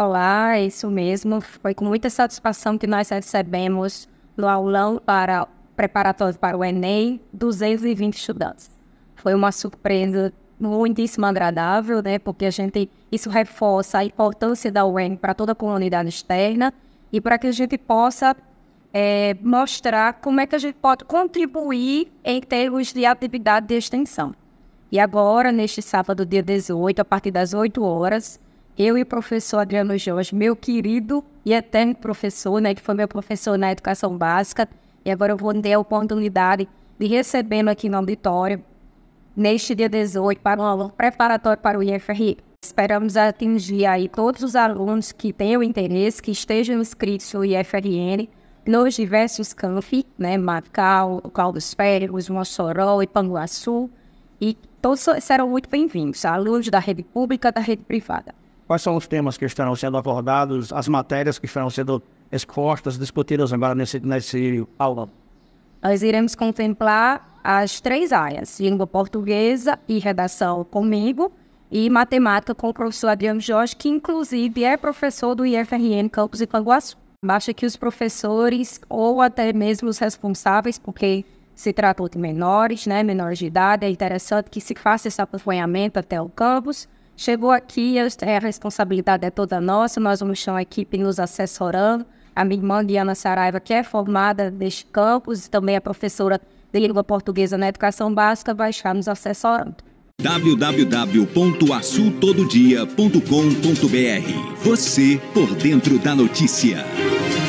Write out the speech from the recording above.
Olá, isso mesmo. Foi com muita satisfação que nós recebemos no aulão para preparatório para o Enem 220 estudantes. Foi uma surpresa muitíssimo agradável, né? Porque a gente isso reforça a importância da UEM para toda a comunidade externa e para que a gente possa é, mostrar como é que a gente pode contribuir em termos de atividade de extensão. E agora, neste sábado, dia 18, a partir das 8 horas, eu e o professor Adriano Jorge, meu querido e eterno professor, né, que foi meu professor na educação básica, e agora eu vou ter a oportunidade de recebê-lo aqui no auditório, neste dia 18, para um aluno preparatório para o IFRI. Esperamos atingir aí todos os alunos que tenham interesse, que estejam inscritos no IFRN, nos diversos campi, né, Macau, Caldos Férreos, Mossoró, Panguaçu, e todos serão muito bem-vindos, alunos da rede pública da rede privada. Quais são os temas que estarão sendo abordados, as matérias que estarão sendo expostas, discutidas agora nesse, nesse aula? Nós iremos contemplar as três áreas: língua portuguesa e redação comigo, e matemática com o professor Adriano Jorge, que inclusive é professor do IFRN Campus Ipanguaçu. Basta que os professores ou até mesmo os responsáveis, porque se tratam de menores, né, menores de idade, é interessante que se faça esse acompanhamento até o campus Chegou aqui, é é a responsabilidade é toda nossa, nós vamos chamar a equipe nos assessorando. A minha irmã Diana Saraiva, que é formada deste campus e também é professora de língua portuguesa na educação básica, vai estar nos assessorando www.assutododia.com.br Você por dentro da notícia.